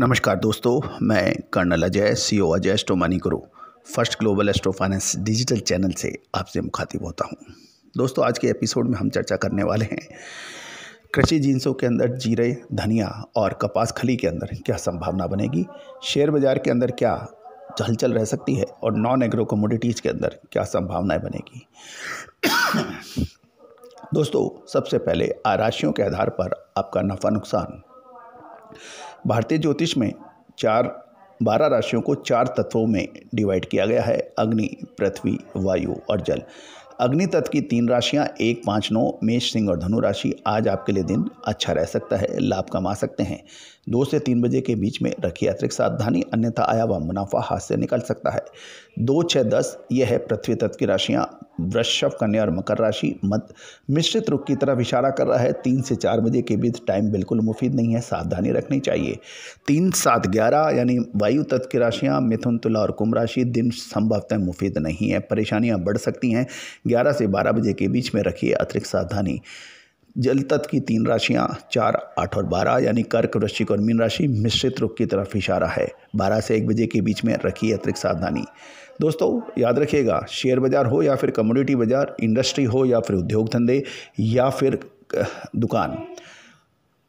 नमस्कार दोस्तों मैं colonel Ajay C O e Ajay astro money Guru first global astro finance digital channel से आपसे मुखातिब होता हूँ दोस्तों आज के एपिसोड में हम चर्चा करने वाले हैं कृषि जींसों के अंदर जीरे धनिया और कपास खली के अंदर क्या संभावना बनेगी शेयर बाजार के अंदर क्या हलचल रह सकती है और नॉन एग्रो कमोडिटीज़ के अंदर क्या संभावनाएं बनेगी दोस्तों सबसे पहले राशियों के आधार पर आपका नफ़ा नुकसान भारतीय ज्योतिष में चार बारह राशियों को चार तत्वों में डिवाइड किया गया है अग्नि पृथ्वी वायु और जल अग्नि तत्व की तीन राशियां एक पाँच नौ मेष सिंह और धनु राशि आज आपके लिए दिन अच्छा रह सकता है लाभ कमा सकते हैं दो से तीन बजे के बीच में रखिए अतिरिक्त सावधानी अन्यथा आया हुआ मुनाफा हाथ से निकल सकता है दो छः दस यह है पृथ्वी तत्व की राशियां वृषभ कन्या और मकर राशि मत मिश्रित रुख की तरफ इशारा कर रहा है तीन से चार बजे के बीच टाइम बिल्कुल मुफीद नहीं है सावधानी रखनी चाहिए तीन सात ग्यारह यानी वायु तत्व की राशियाँ मिथुन तुला और कुंभ राशि दिन संभवतः मुफीद नहीं है परेशानियाँ बढ़ सकती हैं ग्यारह से बारह बजे के बीच में रखिए अतिरिक्त सावधानी जल तत्व की तीन राशियाँ चार आठ और बारह यानी कर्क वृश्चिक और मीन राशि मिश्रित रुख की तरफ इशारा है बारह से एक बजे के बीच में रखिए अतिरिक्त सावधानी दोस्तों याद रखिएगा शेयर बाजार हो या फिर कम्युनिटी बाजार इंडस्ट्री हो या फिर उद्योग धंधे या फिर दुकान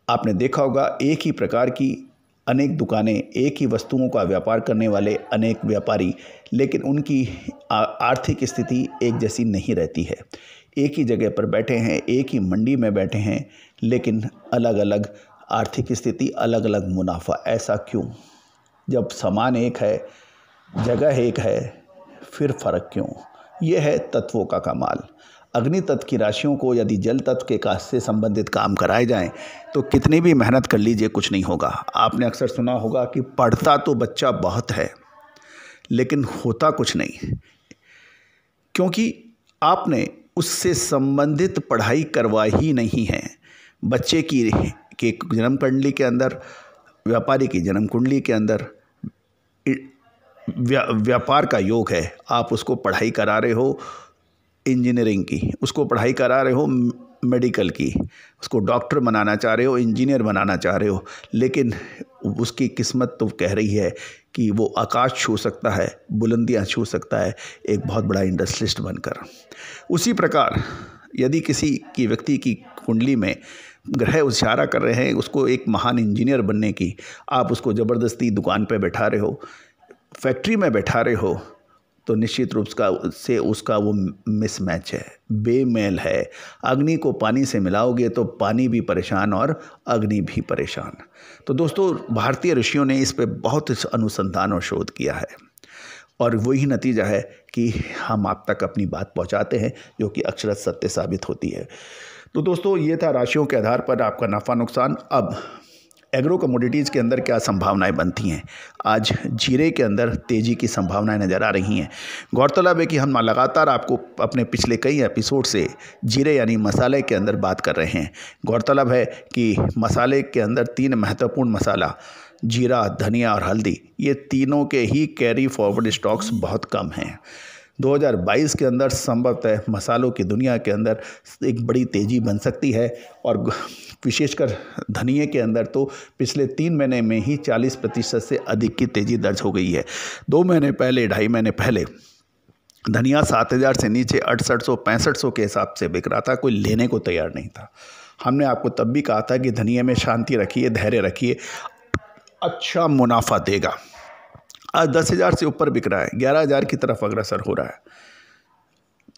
आपने देखा होगा एक ही प्रकार की अनेक दुकानें एक ही वस्तुओं का व्यापार करने वाले अनेक व्यापारी लेकिन उनकी आर्थिक स्थिति एक जैसी नहीं रहती है एक ही जगह पर बैठे हैं एक ही मंडी में बैठे हैं लेकिन अलग अलग आर्थिक स्थिति अलग अलग मुनाफा ऐसा क्यों जब सामान एक है जगह एक है फिर फ़र्क क्यों यह है तत्वों का कमाल अग्नि तत्व की राशियों को यदि जल तत्व के का से संबंधित काम कराए जाएं तो कितनी भी मेहनत कर लीजिए कुछ नहीं होगा आपने अक्सर सुना होगा कि पढ़ता तो बच्चा बहुत है लेकिन होता कुछ नहीं क्योंकि आपने उससे संबंधित पढ़ाई करवा ही नहीं है बच्चे की के जन्म कुंडली के अंदर व्यापारी की जन्म कुंडली के अंदर व्या, व्यापार का योग है आप उसको पढ़ाई करा रहे हो इंजीनियरिंग की उसको पढ़ाई करा रहे हो मेडिकल की उसको डॉक्टर बनाना चाह रहे हो इंजीनियर बनाना चाह रहे हो लेकिन उसकी किस्मत तो कह रही है कि वो आकाश छू सकता है बुलंदियाँ छू सकता है एक बहुत बड़ा इंडस्ट्रिस्ट बनकर उसी प्रकार यदि किसी की व्यक्ति की कुंडली में ग्रह उशारा कर रहे हैं उसको एक महान इंजीनियर बनने की आप उसको ज़बरदस्ती दुकान पर बैठा रहे हो फैक्ट्री में बैठा रहे हो तो निश्चित रूप का से उसका वो मिसमैच है बेमेल है अग्नि को पानी से मिलाओगे तो पानी भी परेशान और अग्नि भी परेशान तो दोस्तों भारतीय ऋषियों ने इस पर बहुत अनुसंधान और शोध किया है और वही नतीजा है कि हम आप तक अपनी बात पहुंचाते हैं जो कि अक्षरत सत्य साबित होती है तो दोस्तों ये था राशियों के आधार पर आपका नफ़ा नुकसान अब एग्रो कमोडिटीज़ के अंदर क्या संभावनाएं बनती हैं आज जीरे के अंदर तेज़ी की संभावनाएं नज़र आ रही हैं गौरतलब है कि हम लगातार आपको अपने पिछले कई एपिसोड से जीरे यानी मसाले के अंदर बात कर रहे हैं गौरतलब है कि मसाले के अंदर तीन महत्वपूर्ण मसाला जीरा धनिया और हल्दी ये तीनों के ही कैरी फॉरवर्ड स्टॉक्स बहुत कम हैं 2022 के अंदर संभवतः मसालों की दुनिया के अंदर एक बड़ी तेज़ी बन सकती है और विशेषकर धनिए के अंदर तो पिछले तीन महीने में ही 40 प्रतिशत से अधिक की तेज़ी दर्ज हो गई है दो महीने पहले ढाई महीने पहले धनिया सात हज़ार से नीचे अड़सठ सौ पैंसठ सौ के हिसाब से बिक रहा था कोई लेने को तैयार नहीं था हमने आपको तब भी कहा था कि धनिया में शांति रखिए धैर्य रखिए अच्छा मुनाफा देगा आज दस हज़ार से ऊपर बिक रहा है ग्यारह हज़ार की तरफ अग्रसर हो रहा है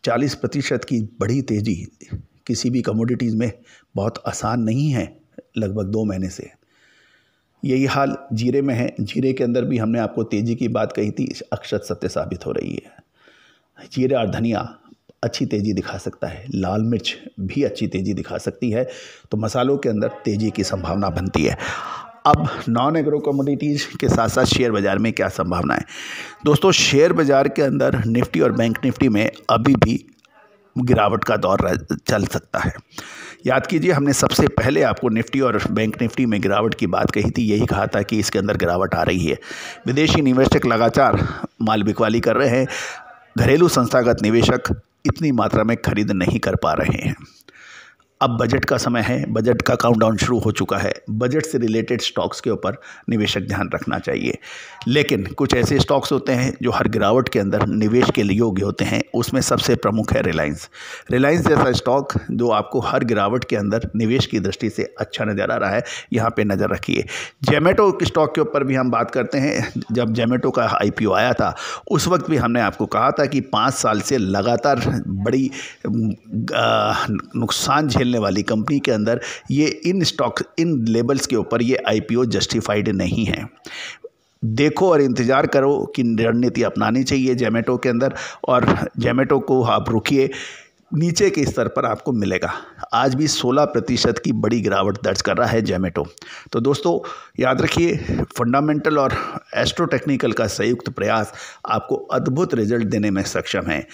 चालीस प्रतिशत की बड़ी तेज़ी किसी भी कमोडिटीज़ में बहुत आसान नहीं है लगभग दो महीने से यही हाल जीरे में है जीरे के अंदर भी हमने आपको तेज़ी की बात कही थी अक्षत सत्य साबित हो रही है जीरे और धनिया अच्छी तेज़ी दिखा सकता है लाल मिर्च भी अच्छी तेज़ी दिखा सकती है तो मसालों के अंदर तेज़ी की संभावना बनती है अब नॉन एग्रो कमोडिटीज़ के साथ साथ शेयर बाज़ार में क्या संभावना है दोस्तों शेयर बाज़ार के अंदर निफ्टी और बैंक निफ्टी में अभी भी गिरावट का दौर चल सकता है याद कीजिए हमने सबसे पहले आपको निफ्टी और बैंक निफ्टी में गिरावट की बात कही थी यही कहा था कि इसके अंदर गिरावट आ रही है विदेशी निवेशक लगातार माल बिकवाली कर रहे हैं घरेलू संस्थागत निवेशक इतनी मात्रा में खरीद नहीं कर पा रहे हैं अब बजट का समय है बजट का काउंटडाउन शुरू हो चुका है बजट से रिलेटेड स्टॉक्स के ऊपर निवेशक ध्यान रखना चाहिए लेकिन कुछ ऐसे स्टॉक्स होते हैं जो हर गिरावट के अंदर निवेश के लिए योग्य होते हैं उसमें सबसे प्रमुख है रिलायंस रिलायंस जैसा स्टॉक जो आपको हर गिरावट के अंदर निवेश की दृष्टि से अच्छा नज़र आ रहा है यहाँ पर नज़र रखिए जेमेटो स्टॉक के ऊपर भी हम बात करते हैं जब जेमेटो का आई आया था उस वक्त भी हमने आपको कहा था कि पाँच साल से लगातार बड़ी नुकसान झेल मिलने वाली कंपनी के अंदर ये इन स्टॉक इन लेबल्स के ऊपर ये आईपीओ जस्टिफाइड नहीं है देखो और इंतज़ार करो कि रणनीति अपनानी चाहिए जेमेटो के अंदर और जेमेटो को आप रुकिए नीचे के स्तर पर आपको मिलेगा आज भी 16 प्रतिशत की बड़ी गिरावट दर्ज कर रहा है जेमेटो तो दोस्तों याद रखिए फंडामेंटल और एस्ट्रोटेक्निकल का संयुक्त प्रयास आपको अद्भुत रिजल्ट देने में सक्षम है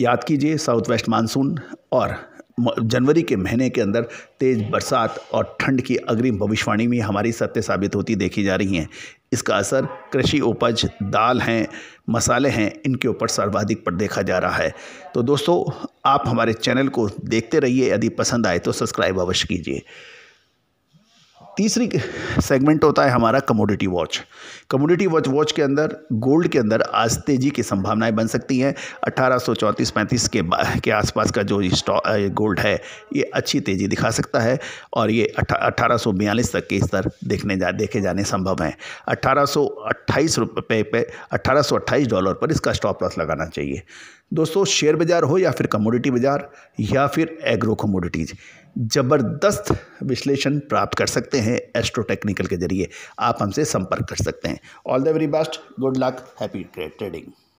याद कीजिए साउथ वेस्ट मानसून और जनवरी के महीने के अंदर तेज़ बरसात और ठंड की अग्रिम भविष्यवाणी भी हमारी सत्य साबित होती देखी जा रही हैं इसका असर कृषि उपज दाल हैं मसाले हैं इनके ऊपर सर्वाधिक पर देखा जा रहा है तो दोस्तों आप हमारे चैनल को देखते रहिए यदि पसंद आए तो सब्सक्राइब अवश्य कीजिए तीसरी सेगमेंट होता है हमारा commodity watch commodity watch watch के अंदर गोल्ड के अंदर आज तेजी की संभावनाएं बन सकती हैं अट्ठारह सौ चौंतीस पैंतीस के के आसपास का जो गोल्ड है ये अच्छी तेज़ी दिखा सकता है और ये अट्ठारह सौ बयालीस तक के स्तर देखने जा देखे जाने संभव हैं अट्ठारह सौ अट्ठाईस रुपये पे अट्ठारह सौ अट्ठाईस डॉलर पर इसका स्टॉप लॉस लगाना चाहिए दोस्तों शेयर बाज़ार हो या फिर कमोडिटी बाज़ार या फिर एग्रो कमोडिटीज़ ज़बरदस्त विश्लेषण प्राप्त कर सकते हैं एस्ट्रो टेक्निकल के जरिए आप हमसे संपर्क कर सकते हैं all the very best good luck happy trading